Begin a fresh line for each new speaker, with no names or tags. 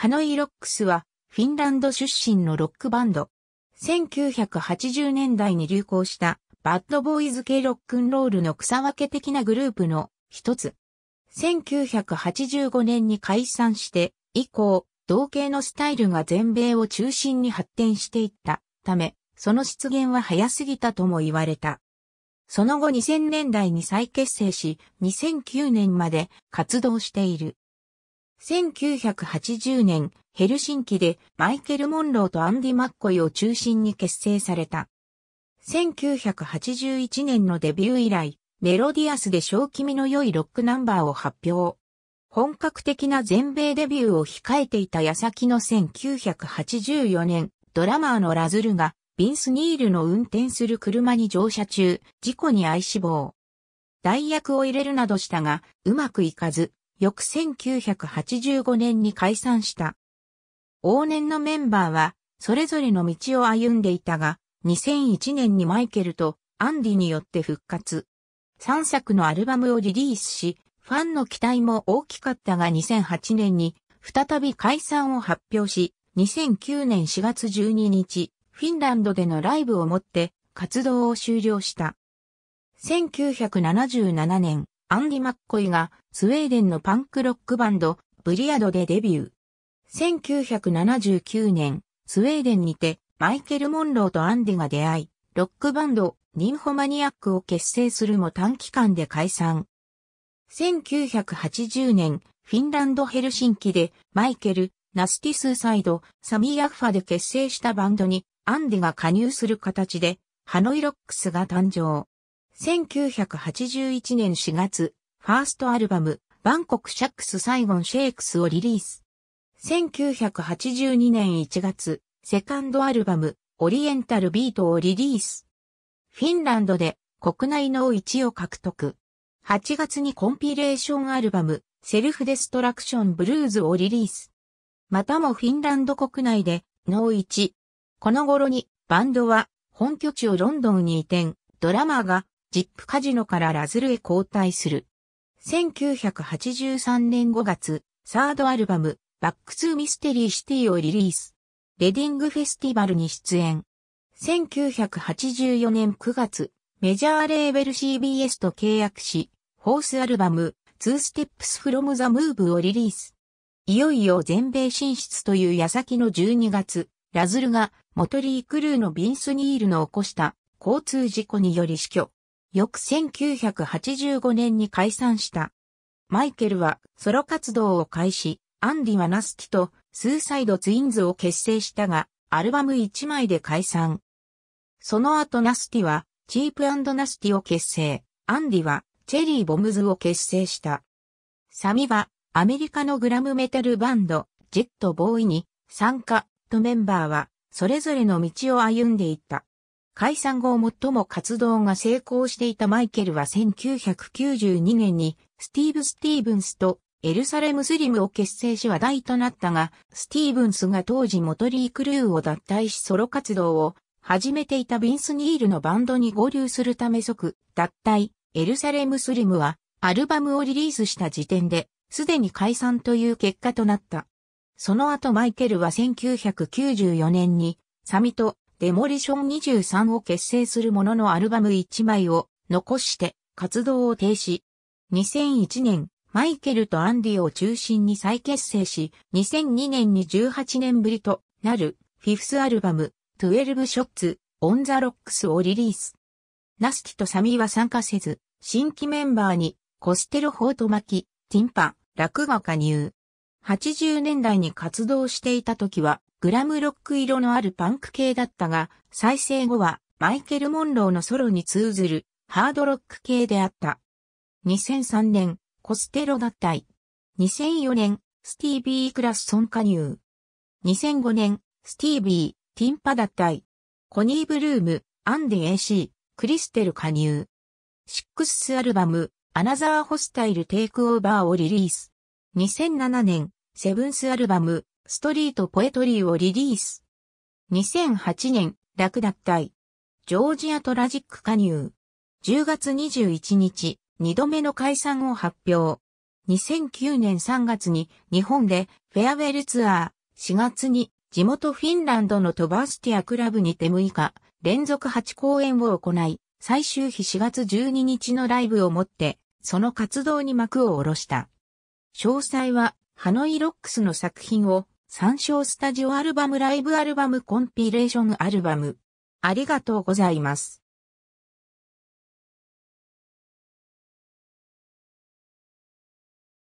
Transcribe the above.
ハノイロックスはフィンランド出身のロックバンド。1980年代に流行したバッドボーイズ系ロックンロールの草分け的なグループの一つ。1985年に解散して以降、同系のスタイルが全米を中心に発展していったため、その出現は早すぎたとも言われた。その後2000年代に再結成し、2009年まで活動している。1980年、ヘルシンキでマイケル・モンローとアンディ・マッコイを中心に結成された。1981年のデビュー以来、メロディアスで正気味の良いロックナンバーを発表。本格的な全米デビューを控えていた矢先の1984年、ドラマーのラズルが、ビンス・ニールの運転する車に乗車中、事故に遭い死亡。代役を入れるなどしたが、うまくいかず、翌1985年に解散した。往年のメンバーは、それぞれの道を歩んでいたが、2001年にマイケルとアンディによって復活。3作のアルバムをリリースし、ファンの期待も大きかったが2008年に再び解散を発表し、2009年4月12日、フィンランドでのライブをもって活動を終了した。1977年、アンディ・マッコイがスウェーデンのパンクロックバンド、ブリアドでデビュー。1979年、スウェーデンにてマイケル・モンローとアンディが出会い、ロックバンド、ニンホマニアックを結成するも短期間で解散。1980年、フィンランド・ヘルシンキでマイケル、ナスティスーサイド、サミー・アッファで結成したバンドにアンディが加入する形で、ハノイロックスが誕生。1981年4月、ファーストアルバム、バンコクシャックスサイゴンシェイクスをリリース。1982年1月、セカンドアルバム、オリエンタルビートをリリース。フィンランドで国内の1を獲得。8月にコンピレーションアルバム、セルフデストラクションブルーズをリリース。またもフィンランド国内で、ノー1。この頃に、バンドは、本拠地をロンドンに移転、ドラマーが、ジップカジノからラズルへ交代する。1983年5月、サードアルバム、バックツーミステリーシティをリリース。レディングフェスティバルに出演。1984年9月、メジャーレーベル CBS と契約し、フォースアルバム、ツーステップスフロムザムーブをリリース。いよいよ全米進出という矢先の12月、ラズルがモトリークルーのビンスニールの起こした交通事故により死去。翌1985年に解散した。マイケルはソロ活動を開始、アンディはナスティとスーサイドツインズを結成したが、アルバム1枚で解散。その後ナスティはチープナスティを結成、アンディはチェリーボムズを結成した。サミはアメリカのグラムメタルバンド、ジェットボーイに参加とメンバーはそれぞれの道を歩んでいった。解散後最も活動が成功していたマイケルは1992年にスティーブ・スティーブンスとエルサレムスリムを結成し話題となったが、スティーブンスが当時モトリークルーを脱退しソロ活動を始めていたビンス・ニールのバンドに合流するため即脱退、エルサレムスリムはアルバムをリリースした時点で、すでに解散という結果となった。その後マイケルは1994年にサミとデモリション23を結成するもののアルバム1枚を残して活動を停止。2001年、マイケルとアンディを中心に再結成し、2002年に18年ぶりとなるフィフスアルバム、12 Shots on the Rocks をリリース。ナスキとサミーは参加せず、新規メンバーにコステルホートマキ、ティンパ、ラク加入。80年代に活動していた時は、グラムロック色のあるパンク系だったが、再生後はマイケル・モンローのソロに通ずるハードロック系であった。2003年、コステロ脱退。2004年、スティービー・クラスソン加入。2005年、スティービー、ティンパ脱退。コニー・ブルーム、アンディ・ AC、クリステル加入。シックスアルバム、アナザー・ホスタイル・テイク・オーバーをリリース。2007年、セブンスアルバム、ストリートポエトリーをリリース。2008年、楽脱退。ジョージアトラジック加入。10月21日、2度目の解散を発表。2009年3月に日本でフェアウェルツアー、4月に地元フィンランドのトバースティアクラブにて6日、連続8公演を行い、最終日4月12日のライブをもって、その活動に幕を下ろした。詳細はハノイロックスの作品を参照スタジオアルバムライブアルバムコンピレーションアルバム。ありがとうございます。